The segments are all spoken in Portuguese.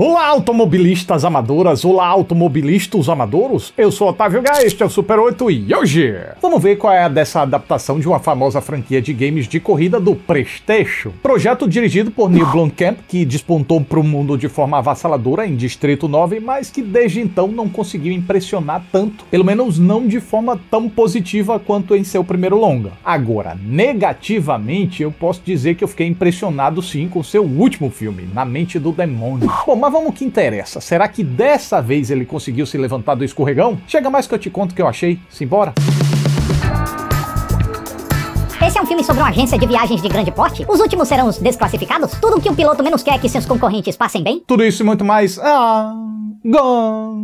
Olá, automobilistas amadoras! Olá, automobilistas amadoros! Eu sou Otávio Gá, este é o Super 8 e hoje vamos ver qual é a dessa adaptação de uma famosa franquia de games de corrida do Prestation. Projeto dirigido por Neil Blomkamp, que despontou para o mundo de forma avassaladora em Distrito 9, mas que desde então não conseguiu impressionar tanto, pelo menos não de forma tão positiva quanto em seu primeiro longa. Agora, negativamente, eu posso dizer que eu fiquei impressionado sim com seu último filme, Na Mente do Demônio. Bom, mas vamos que interessa. Será que dessa vez ele conseguiu se levantar do escorregão? Chega mais que eu te conto o que eu achei. Simbora! Esse é um filme sobre uma agência de viagens de grande porte? Os últimos serão os desclassificados? Tudo o que um piloto menos quer é que seus concorrentes passem bem? Tudo isso e muito mais. Ah, go,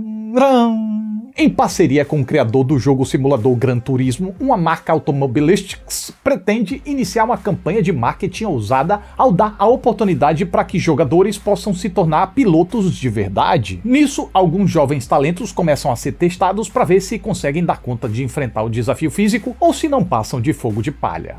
em parceria com o criador do jogo simulador Gran Turismo, uma marca automobilistics pretende iniciar uma campanha de marketing ousada ao dar a oportunidade para que jogadores possam se tornar pilotos de verdade. Nisso, alguns jovens talentos começam a ser testados para ver se conseguem dar conta de enfrentar o desafio físico ou se não passam de fogo de palha.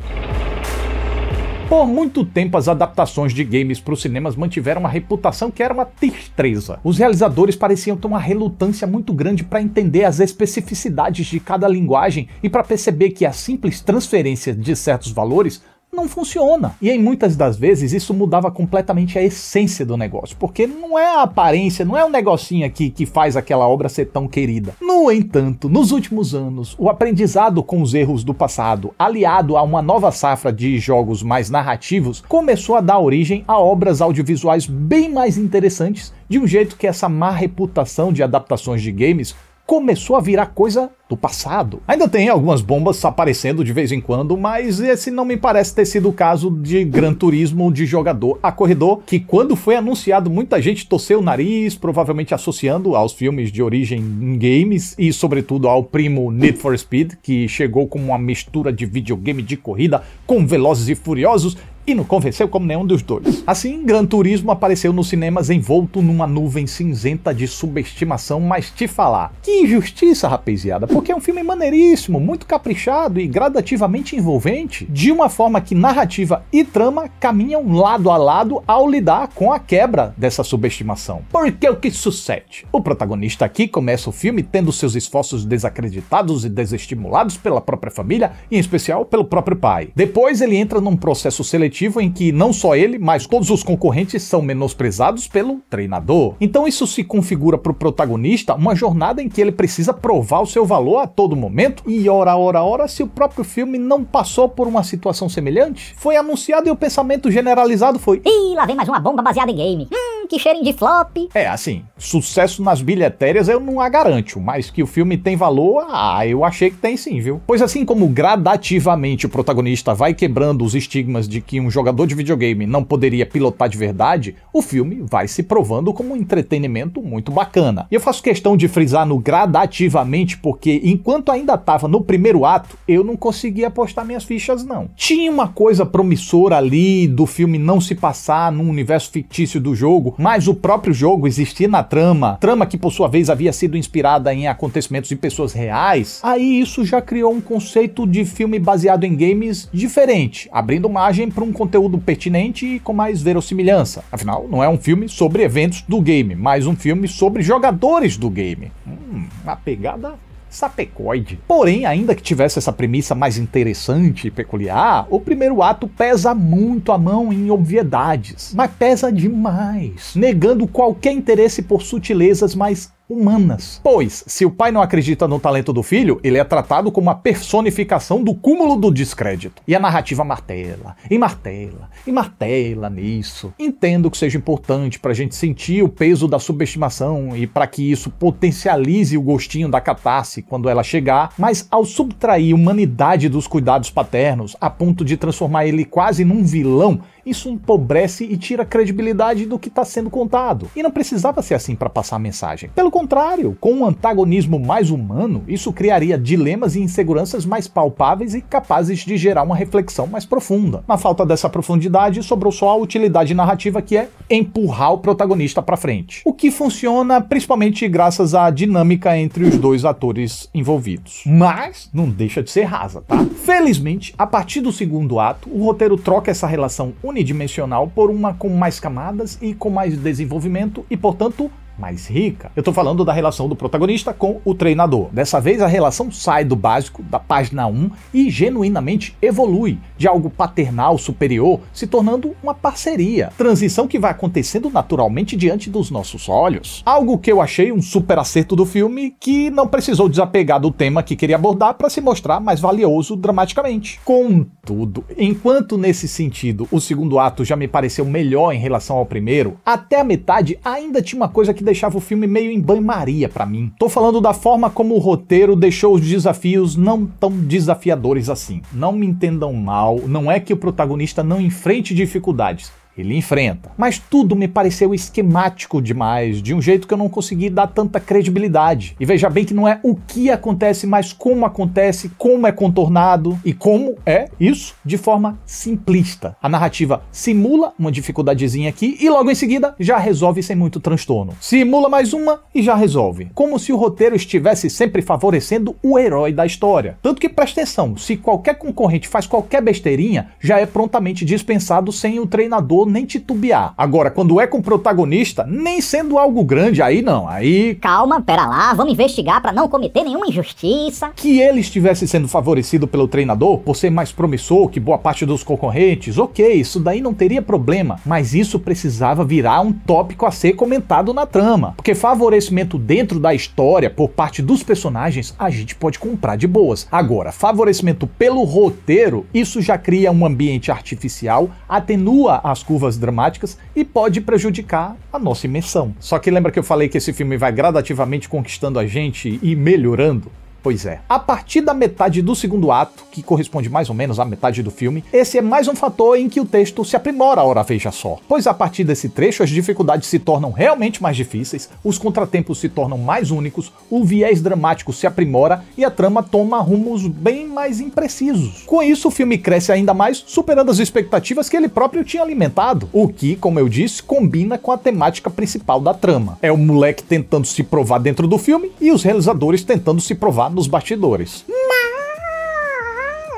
Por muito tempo, as adaptações de games para os cinemas mantiveram uma reputação que era uma tristeza. Os realizadores pareciam ter uma relutância muito grande para entender as especificidades de cada linguagem e para perceber que a simples transferência de certos valores não funciona. E em muitas das vezes isso mudava completamente a essência do negócio, porque não é a aparência, não é o um negocinho aqui que faz aquela obra ser tão querida. No entanto, nos últimos anos, o aprendizado com os erros do passado, aliado a uma nova safra de jogos mais narrativos, começou a dar origem a obras audiovisuais bem mais interessantes, de um jeito que essa má reputação de adaptações de games começou a virar coisa do passado. Ainda tem algumas bombas aparecendo de vez em quando, mas esse não me parece ter sido o caso de Gran Turismo de jogador a corredor, que quando foi anunciado muita gente torceu o nariz, provavelmente associando aos filmes de origem em games e sobretudo ao primo Need for Speed, que chegou como uma mistura de videogame de corrida com Velozes e Furiosos e não convenceu como nenhum dos dois. Assim, Gran Turismo apareceu nos cinemas envolto numa nuvem cinzenta de subestimação, mas te falar, que injustiça, rapaziada, porque é um filme maneiríssimo, muito caprichado e gradativamente envolvente, de uma forma que narrativa e trama caminham lado a lado ao lidar com a quebra dessa subestimação. Porque o que sucede? O protagonista aqui começa o filme tendo seus esforços desacreditados e desestimulados pela própria família, em especial pelo próprio pai. Depois ele entra num processo seletivo em que não só ele, mas todos os concorrentes são menosprezados pelo treinador. Então isso se configura para o protagonista uma jornada em que ele precisa provar o seu valor a todo momento. E ora, ora, ora, se o próprio filme não passou por uma situação semelhante, foi anunciado e o pensamento generalizado foi: Ih, lá vem mais uma bomba baseada em game. Hum que cheirem de flop. É, assim, sucesso nas bilhetérias eu não a garanto, mas que o filme tem valor, ah, eu achei que tem sim, viu? Pois assim como gradativamente o protagonista vai quebrando os estigmas de que um jogador de videogame não poderia pilotar de verdade, o filme vai se provando como um entretenimento muito bacana. E eu faço questão de frisar no gradativamente porque enquanto ainda tava no primeiro ato, eu não conseguia apostar minhas fichas não. Tinha uma coisa promissora ali do filme não se passar num universo fictício do jogo, mas o próprio jogo existir na trama, trama que por sua vez havia sido inspirada em acontecimentos de pessoas reais, aí isso já criou um conceito de filme baseado em games diferente, abrindo margem para um conteúdo pertinente e com mais verossimilhança. Afinal, não é um filme sobre eventos do game, mas um filme sobre jogadores do game. Hum, uma pegada sapecoide. Porém, ainda que tivesse essa premissa mais interessante e peculiar, o primeiro ato pesa muito a mão em obviedades, mas pesa demais, negando qualquer interesse por sutilezas mais humanas. Pois, se o pai não acredita no talento do filho, ele é tratado como a personificação do cúmulo do descrédito. E a narrativa martela, e martela, e martela nisso. Entendo que seja importante para a gente sentir o peso da subestimação e para que isso potencialize o gostinho da catarse quando ela chegar, mas ao subtrair humanidade dos cuidados paternos a ponto de transformar ele quase num vilão, isso empobrece e tira a credibilidade do que está sendo contado. E não precisava ser assim para passar a mensagem. Pelo contrário, com um antagonismo mais humano, isso criaria dilemas e inseguranças mais palpáveis e capazes de gerar uma reflexão mais profunda. Na falta dessa profundidade, sobrou só a utilidade narrativa que é empurrar o protagonista para frente. O que funciona principalmente graças à dinâmica entre os dois atores envolvidos. Mas não deixa de ser rasa, tá? Felizmente, a partir do segundo ato, o roteiro troca essa relação unidimensional por uma com mais camadas e com mais desenvolvimento e, portanto, mais rica. Eu estou falando da relação do protagonista com o treinador. Dessa vez a relação sai do básico, da página 1, e genuinamente evolui de algo paternal superior, se tornando uma parceria. Transição que vai acontecendo naturalmente diante dos nossos olhos. Algo que eu achei um super acerto do filme que não precisou desapegar do tema que queria abordar para se mostrar mais valioso dramaticamente. Contudo, enquanto nesse sentido o segundo ato já me pareceu melhor em relação ao primeiro, até a metade ainda tinha uma coisa que deixava o filme meio em banho-maria para mim. Tô falando da forma como o roteiro deixou os desafios não tão desafiadores assim. Não me entendam mal, não é que o protagonista não enfrente dificuldades, ele enfrenta. Mas tudo me pareceu esquemático demais, de um jeito que eu não consegui dar tanta credibilidade. E veja bem que não é o que acontece, mas como acontece, como é contornado e como é isso de forma simplista. A narrativa simula uma dificuldadezinha aqui e logo em seguida já resolve sem muito transtorno. Simula mais uma e já resolve. Como se o roteiro estivesse sempre favorecendo o herói da história. Tanto que presta atenção, se qualquer concorrente faz qualquer besteirinha, já é prontamente dispensado sem o treinador vou nem titubear. Agora, quando é com protagonista, nem sendo algo grande, aí não, aí. Calma, pera lá, vamos investigar para não cometer nenhuma injustiça. Que ele estivesse sendo favorecido pelo treinador por ser mais promissor que boa parte dos concorrentes, ok, isso daí não teria problema, mas isso precisava virar um tópico a ser comentado na trama. Porque favorecimento dentro da história por parte dos personagens a gente pode comprar de boas. Agora, favorecimento pelo roteiro, isso já cria um ambiente artificial, atenua as curvas curvas dramáticas e pode prejudicar a nossa imersão. Só que lembra que eu falei que esse filme vai gradativamente conquistando a gente e melhorando? Pois é. A partir da metade do segundo ato, que corresponde mais ou menos à metade do filme, esse é mais um fator em que o texto se aprimora, ora veja só. Pois a partir desse trecho as dificuldades se tornam realmente mais difíceis, os contratempos se tornam mais únicos, o viés dramático se aprimora e a trama toma rumos bem mais imprecisos. Com isso, o filme cresce ainda mais, superando as expectativas que ele próprio tinha alimentado, o que, como eu disse, combina com a temática principal da trama. É o moleque tentando se provar dentro do filme e os realizadores tentando se provar nos bastidores.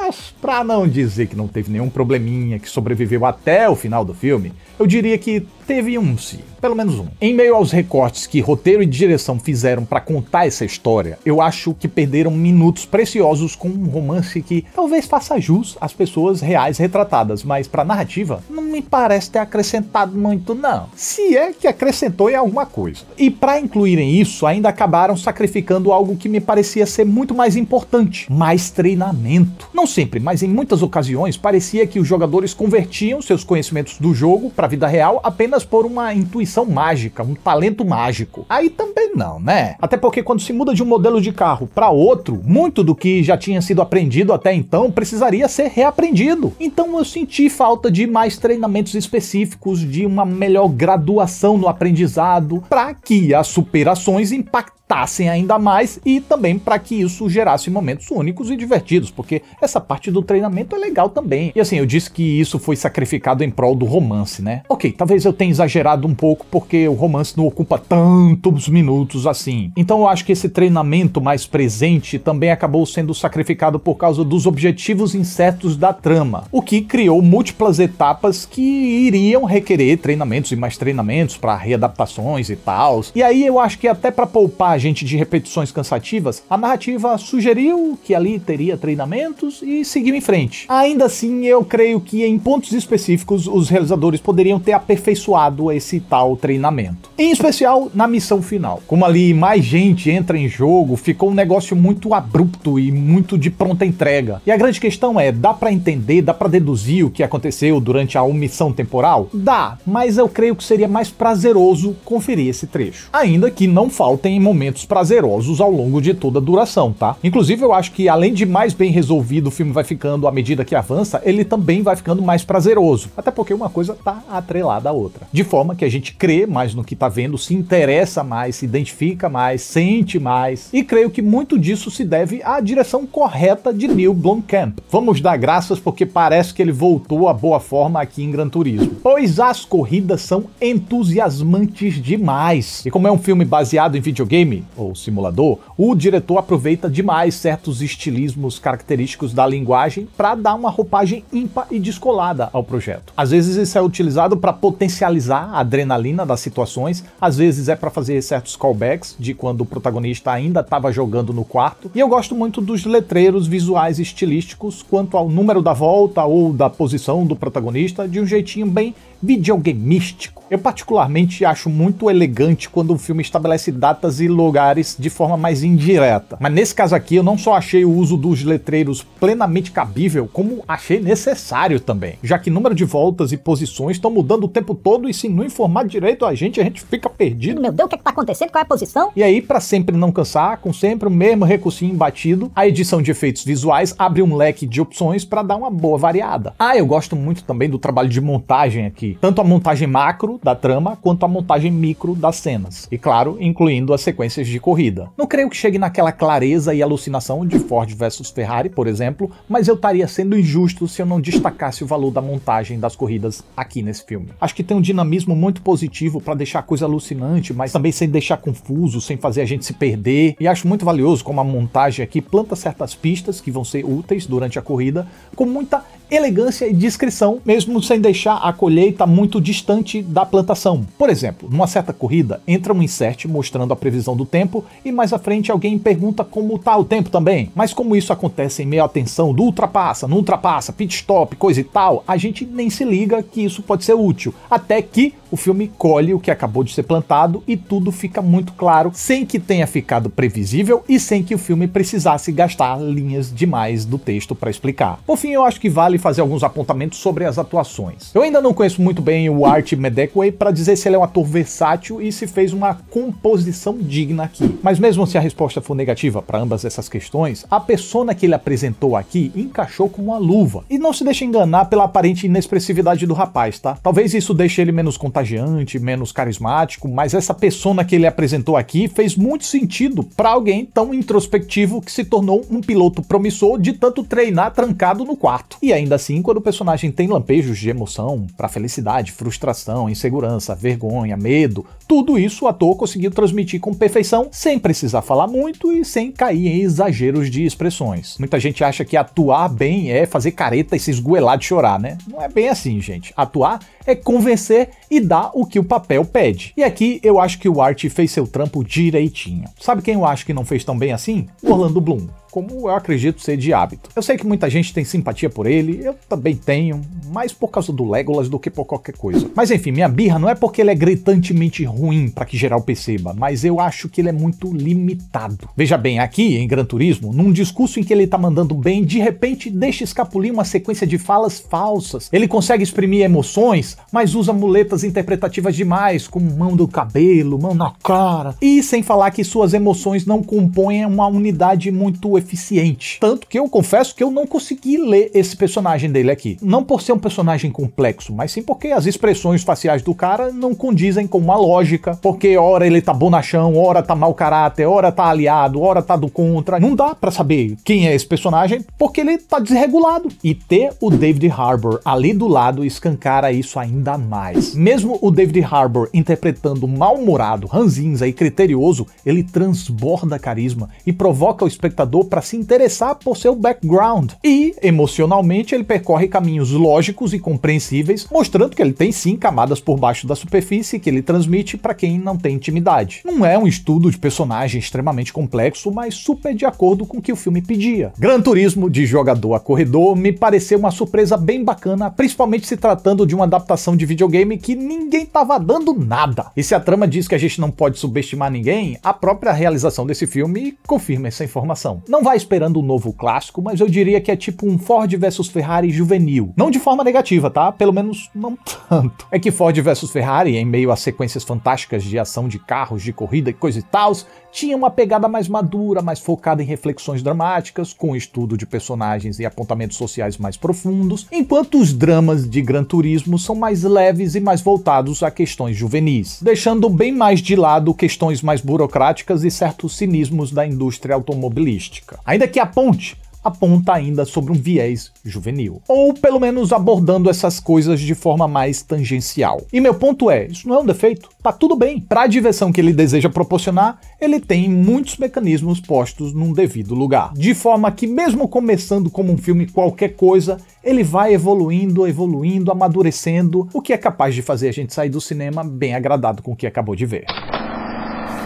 Mas, para não dizer que não teve nenhum probleminha que sobreviveu até o final do filme, eu diria que teve um sim. Pelo menos um. Em meio aos recortes que roteiro e direção fizeram para contar essa história, eu acho que perderam minutos preciosos com um romance que talvez faça jus às pessoas reais retratadas, mas para narrativa não me parece ter acrescentado muito não. Se é que acrescentou em alguma coisa. E para incluírem isso, ainda acabaram sacrificando algo que me parecia ser muito mais importante, mais treinamento. Não sempre, mas em muitas ocasiões parecia que os jogadores convertiam seus conhecimentos do jogo para a vida real apenas por uma intuição intuição mágica, um talento mágico. Aí também não, né? Até porque quando se muda de um modelo de carro para outro, muito do que já tinha sido aprendido até então precisaria ser reaprendido. Então eu senti falta de mais treinamentos específicos, de uma melhor graduação no aprendizado, para que as superações impactem aumentassem ainda mais e também para que isso gerasse momentos únicos e divertidos, porque essa parte do treinamento é legal também. E assim, eu disse que isso foi sacrificado em prol do romance, né? Ok, talvez eu tenha exagerado um pouco porque o romance não ocupa tantos minutos assim. Então eu acho que esse treinamento mais presente também acabou sendo sacrificado por causa dos objetivos incertos da trama, o que criou múltiplas etapas que iriam requerer treinamentos e mais treinamentos para readaptações e tal. E aí eu acho que até para poupar a gente de repetições cansativas, a narrativa sugeriu que ali teria treinamentos e seguiu em frente. Ainda assim, eu creio que em pontos específicos os realizadores poderiam ter aperfeiçoado esse tal treinamento. Em especial na missão final. Como ali mais gente entra em jogo, ficou um negócio muito abrupto e muito de pronta entrega. E a grande questão é, dá para entender, dá para deduzir o que aconteceu durante a omissão temporal? Dá, mas eu creio que seria mais prazeroso conferir esse trecho. Ainda que não faltem momentos momentos prazerosos ao longo de toda a duração, tá? Inclusive, eu acho que além de mais bem resolvido o filme vai ficando à medida que avança, ele também vai ficando mais prazeroso. Até porque uma coisa tá atrelada à outra. De forma que a gente crê mais no que tá vendo, se interessa mais, se identifica mais, sente mais. E creio que muito disso se deve à direção correta de Neil Blomkamp. Vamos dar graças porque parece que ele voltou à boa forma aqui em Gran Turismo. Pois as corridas são entusiasmantes demais. E como é um filme baseado em videogame, ou simulador o diretor aproveita demais certos estilismos característicos da linguagem para dar uma roupagem ímpar e descolada ao projeto. Às vezes isso é utilizado para potencializar a adrenalina das situações, às vezes é para fazer certos callbacks de quando o protagonista ainda estava jogando no quarto. E eu gosto muito dos letreiros visuais estilísticos quanto ao número da volta ou da posição do protagonista de um jeitinho bem videogameístico. Eu particularmente acho muito elegante quando um filme estabelece datas e lugares de forma mais indireta. Mas nesse caso aqui, eu não só achei o uso dos letreiros plenamente cabível, como achei necessário também, já que número de voltas e posições estão mudando o tempo todo e se não informar direito a gente, a gente fica perdido. Meu Deus, o que, é que tá acontecendo? Qual é a posição? E aí, para sempre não cansar, com sempre o mesmo recursinho batido, a edição de efeitos visuais abre um leque de opções para dar uma boa variada. Ah, eu gosto muito também do trabalho de montagem aqui, tanto a montagem macro da trama quanto a montagem micro das cenas, e claro, incluindo as sequências de corrida. Não creio que que chegue naquela clareza e alucinação de Ford versus Ferrari, por exemplo, mas eu estaria sendo injusto se eu não destacasse o valor da montagem das corridas aqui nesse filme. Acho que tem um dinamismo muito positivo para deixar a coisa alucinante, mas também sem deixar confuso, sem fazer a gente se perder. E acho muito valioso como a montagem aqui planta certas pistas que vão ser úteis durante a corrida, com muita elegância e discrição, mesmo sem deixar a colheita muito distante da plantação. Por exemplo, numa certa corrida, entra um insert mostrando a previsão do tempo e mais à frente alguém pergunta como está o tempo também. Mas como isso acontece em meio à tensão do ultrapassa, não ultrapassa, pit stop, coisa e tal, a gente nem se liga que isso pode ser útil. Até que o filme colhe o que acabou de ser plantado e tudo fica muito claro, sem que tenha ficado previsível e sem que o filme precisasse gastar linhas demais do texto para explicar. Por fim, eu acho que vale fazer alguns apontamentos sobre as atuações. Eu ainda não conheço muito bem o Art Medekwe para dizer se ele é um ator versátil e se fez uma composição digna aqui. Mas mesmo se a resposta for negativa para ambas essas questões, a persona que ele apresentou aqui encaixou com uma luva. E não se deixe enganar pela aparente inexpressividade do rapaz, tá? Talvez isso deixe ele menos contagiante, menos carismático, mas essa persona que ele apresentou aqui fez muito sentido para alguém tão introspectivo que se tornou um piloto promissor de tanto treinar trancado no quarto. E ainda Ainda assim, quando o personagem tem lampejos de emoção, para felicidade, frustração, insegurança, vergonha, medo, tudo isso o ator conseguiu transmitir com perfeição, sem precisar falar muito e sem cair em exageros de expressões. Muita gente acha que atuar bem é fazer careta e se esgoelar de chorar, né? Não é bem assim, gente. Atuar é convencer e dar o que o papel pede. E aqui eu acho que o Art fez seu trampo direitinho. Sabe quem eu acho que não fez tão bem assim? Orlando Bloom como eu acredito ser de hábito. Eu sei que muita gente tem simpatia por ele, eu também tenho, mais por causa do Legolas do que por qualquer coisa. Mas enfim, minha birra não é porque ele é gritantemente ruim para que geral perceba, mas eu acho que ele é muito limitado. Veja bem, aqui em Gran Turismo, num discurso em que ele tá mandando bem, de repente deixa escapulir uma sequência de falas falsas. Ele consegue exprimir emoções, mas usa muletas interpretativas demais, como mão do cabelo, mão na cara. E sem falar que suas emoções não compõem uma unidade muito efetiva eficiente. Tanto que eu confesso que eu não consegui ler esse personagem dele aqui. Não por ser um personagem complexo, mas sim porque as expressões faciais do cara não condizem com uma lógica, porque ora ele tá bonachão, ora tá mau caráter, ora tá aliado, ora tá do contra. Não dá para saber quem é esse personagem porque ele tá desregulado. E ter o David Harbour ali do lado escancara isso ainda mais. Mesmo o David Harbour interpretando mal-humorado, ranzinza e criterioso, ele transborda carisma e provoca o espectador para para se interessar por seu background. E, emocionalmente, ele percorre caminhos lógicos e compreensíveis, mostrando que ele tem sim camadas por baixo da superfície que ele transmite para quem não tem intimidade. Não é um estudo de personagem extremamente complexo, mas super de acordo com o que o filme pedia. Gran Turismo de jogador a corredor me pareceu uma surpresa bem bacana, principalmente se tratando de uma adaptação de videogame que ninguém tava dando nada. E se a trama diz que a gente não pode subestimar ninguém, a própria realização desse filme confirma essa informação. Não não vai esperando um novo clássico, mas eu diria que é tipo um Ford versus Ferrari juvenil. Não de forma negativa, tá? Pelo menos não tanto. É que Ford versus Ferrari, em meio a sequências fantásticas de ação de carros, de corrida e coisa e tal, tinha uma pegada mais madura, mais focada em reflexões dramáticas, com estudo de personagens e apontamentos sociais mais profundos, enquanto os dramas de Gran Turismo são mais leves e mais voltados a questões juvenis, deixando bem mais de lado questões mais burocráticas e certos cinismos da indústria automobilística política, ainda que a ponte aponta ainda sobre um viés juvenil. Ou pelo menos abordando essas coisas de forma mais tangencial. E meu ponto é, isso não é um defeito, tá tudo bem. Para a diversão que ele deseja proporcionar, ele tem muitos mecanismos postos num devido lugar. De forma que mesmo começando como um filme qualquer coisa, ele vai evoluindo, evoluindo, amadurecendo, o que é capaz de fazer a gente sair do cinema bem agradado com o que acabou de ver.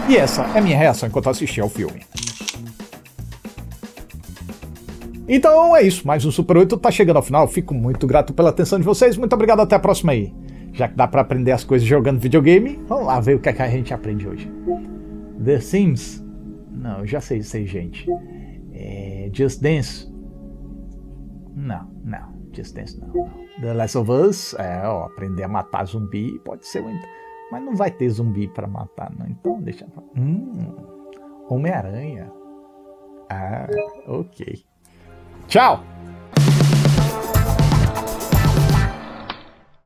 E essa é minha reação enquanto assisti ao filme. Então é isso, mais um Super 8 tá chegando ao final. Fico muito grato pela atenção de vocês. Muito obrigado, até a próxima aí. Já que dá para aprender as coisas jogando videogame, vamos lá ver o que, é que a gente aprende hoje. The Sims? Não, eu já sei isso aí, gente. É Just Dance? Não, não. Just Dance não, The Last of Us? É, ó, aprender a matar zumbi pode ser muito. Mas não vai ter zumbi para matar, não. Então deixa... Hum, Homem-Aranha. Ah, ok. Tchau!